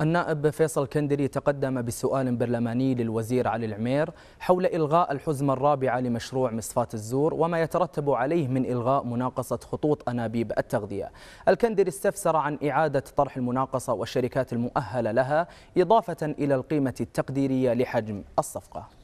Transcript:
النائب فيصل كندري تقدم بسؤال برلماني للوزير علي العمير حول إلغاء الحزمة الرابعة لمشروع مصفات الزور وما يترتب عليه من إلغاء مناقصة خطوط أنابيب التغذية الكندري استفسر عن إعادة طرح المناقصة والشركات المؤهلة لها إضافة إلى القيمة التقديرية لحجم الصفقة